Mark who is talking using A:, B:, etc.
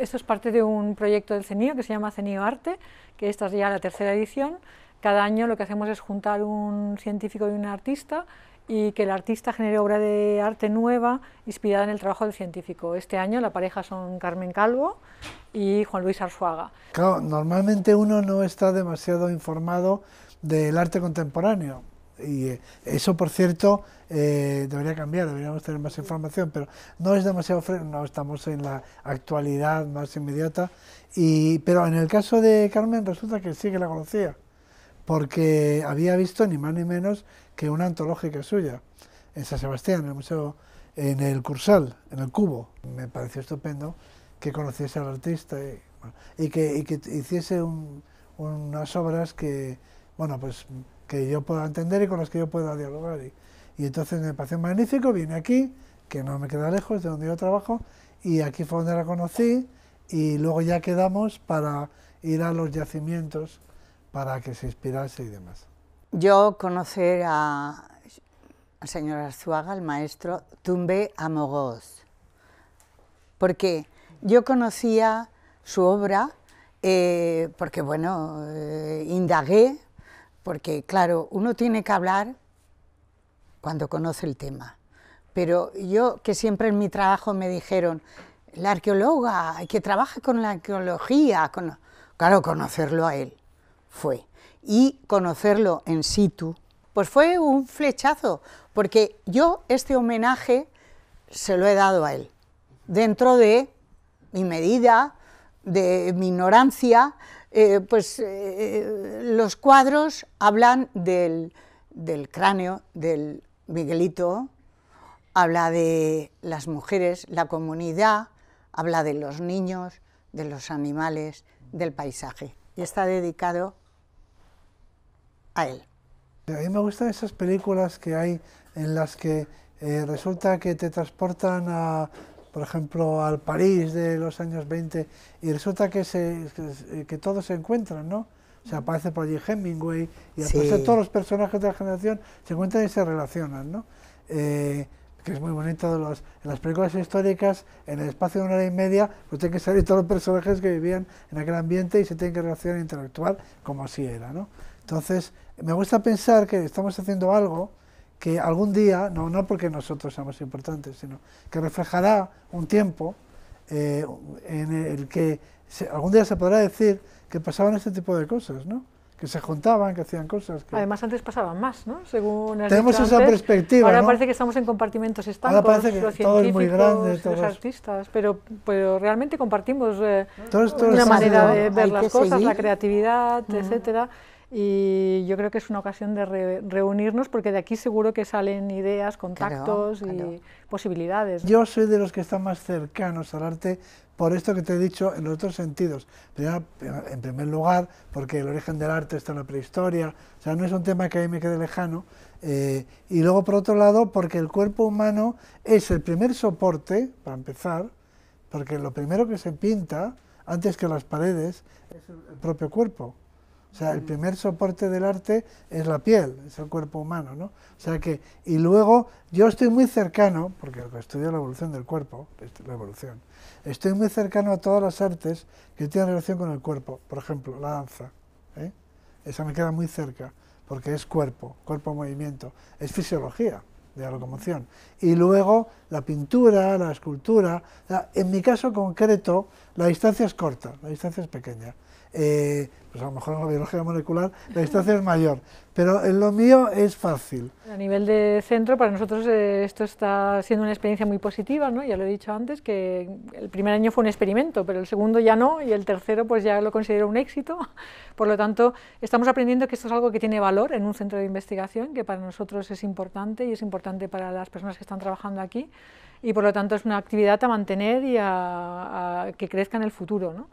A: esto es parte de un proyecto del CENIO que se llama CENIO Arte, que esta es ya la tercera edición. Cada año lo que hacemos es juntar un científico y un artista y que el artista genere obra de arte nueva inspirada en el trabajo del científico. Este año la pareja son Carmen Calvo y Juan Luis Arzuaga.
B: Claro, normalmente uno no está demasiado informado del arte contemporáneo. Y eh, eso, por cierto, eh, debería cambiar, deberíamos tener más información, pero no es demasiado no estamos en la actualidad más inmediata. pero en el caso de Carmen resulta que sí que la conocía, porque había visto ni más ni menos que una antológica suya en San Sebastián, en el Museo, en el Cursal, en el Cubo. Me pareció estupendo que conociese al artista y, que, hiciese unas obras que, bueno, pues que yo pueda entender y con las que yo pueda dialogar. Y, entonces me pareció magnífico, vine aquí, que no me queda lejos de donde yo trabajo, y aquí fue donde la conocí, y luego ya quedamos para ir a los yacimientos para que se inspirase y demás.
C: Yo conocer a, la señora Arzuaga, el maestro, Tumbe Amogós, porque yo conocía su obra, eh, porque bueno, eh, indagué porque claro, uno tiene que hablar cuando conoce el tema. Pero yo, que siempre en mi trabajo me dijeron, la arqueóloga, que trabaja con la arqueología, con... claro, conocerlo a él fue. Y conocerlo en situ, pues fue un flechazo, porque yo este homenaje se lo he dado a él, dentro de mi medida, de mi ignorancia, eh, pues eh, eh, los cuadros hablan del, cráneo, del Miguelito, habla de las mujeres, la comunidad, habla de los niños, de los animales, del paisaje. Y está dedicado
B: a él. A mí me gustan esas películas que hay en las que resulta que te transportan a por ejemplo, al París de los años 20, y resulta que, se, eh, que, todos se encuentran, ¿no? O aparece por allí Hemingway, y sí. todos los personajes de la generación se encuentran y se relacionan, ¿no? Eh, que es muy bonito de en las películas históricas, en el espacio de una hora y media, pues tienen que salir todos los personajes que vivían en aquel ambiente y se tienen que relacionar e como así era, ¿no? Entonces, me gusta pensar que estamos haciendo algo que algún día, no, no porque nosotros seamos importantes, sino que reflejará un tiempo eh, en el que algún día se podrá decir que pasaban este tipo de cosas, ¿no? que se juntaban, que hacían cosas.
A: Además, antes pasaban más, ¿no? Según Tenemos esa perspectiva. Ahora parece que estamos en compartimentos estancos, los muy grande, todos... los artistas, pero, pero realmente compartimos eh, una manera de ver las cosas, la creatividad, etc., y yo creo que es una ocasión de reunirnos porque de aquí seguro que salen ideas, contactos y posibilidades. Yo
B: soy de los que están más cercanos al arte por esto que te he dicho en los otros sentidos. en primer lugar, porque el origen del arte está en la prehistoria, o sea, no es un tema que a mí me quede lejano. Eh, y luego, por otro lado, porque el cuerpo humano es el primer soporte, para empezar, porque lo primero que se pinta, antes que las paredes, es el propio cuerpo. O sea, el primer soporte del arte es la piel, es el cuerpo humano, ¿no? O sea que, y luego yo estoy muy cercano, porque estudio la evolución del cuerpo, la evolución, estoy muy cercano a todas las artes que tienen relación con el cuerpo, por ejemplo, la danza, ¿eh? esa me queda muy cerca, porque es cuerpo, cuerpo-movimiento, es fisiología de la locomoción. Y luego la pintura, la escultura, en mi caso concreto, la distancia es corta, la distancia es pequeña. Eh, pues a lo mejor en la biología molecular la distancia es mayor, pero en lo mío es fácil.
A: A nivel de centro, para nosotros eh, esto está siendo una experiencia muy positiva, ¿no? ya lo he dicho antes, que el primer año fue un experimento, pero el segundo ya no, y el tercero pues ya lo considero un éxito, por lo tanto estamos aprendiendo que esto es algo que tiene valor en un centro de investigación, que para nosotros es importante y es importante para las personas que están trabajando aquí, y por lo tanto es una actividad a mantener y a, a que crezca en el
C: futuro. ¿no?